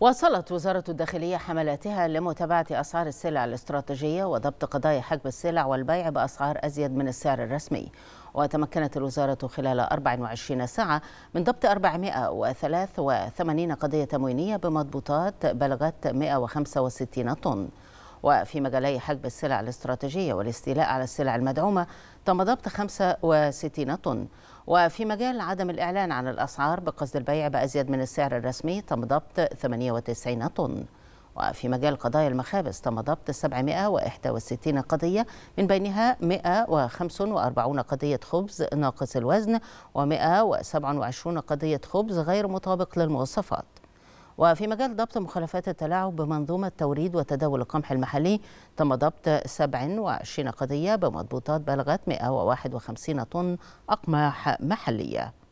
واصلت وزارة الداخلية حملاتها لمتابعة أسعار السلع الاستراتيجية وضبط قضايا حجب السلع والبيع بأسعار أزيد من السعر الرسمي وتمكنت الوزارة خلال 24 ساعة من ضبط 483 قضية تموينية بمضبوطات بلغت 165 طن وفي مجالي حجب السلع الاستراتيجية والاستيلاء على السلع المدعومة تم ضبط 65 طن وفي مجال عدم الإعلان عن الأسعار بقصد البيع بأزيد من السعر الرسمي تم ضبط 98 طن وفي مجال قضايا المخابز تم ضبط 761 قضية من بينها 145 قضية خبز ناقص الوزن و127 قضية خبز غير مطابق للمواصفات وفي مجال ضبط مخالفات التلاعب بمنظومة توريد وتداول القمح المحلي تم ضبط 27 قضية بمضبوطات بلغت 151 طن أقماح محلية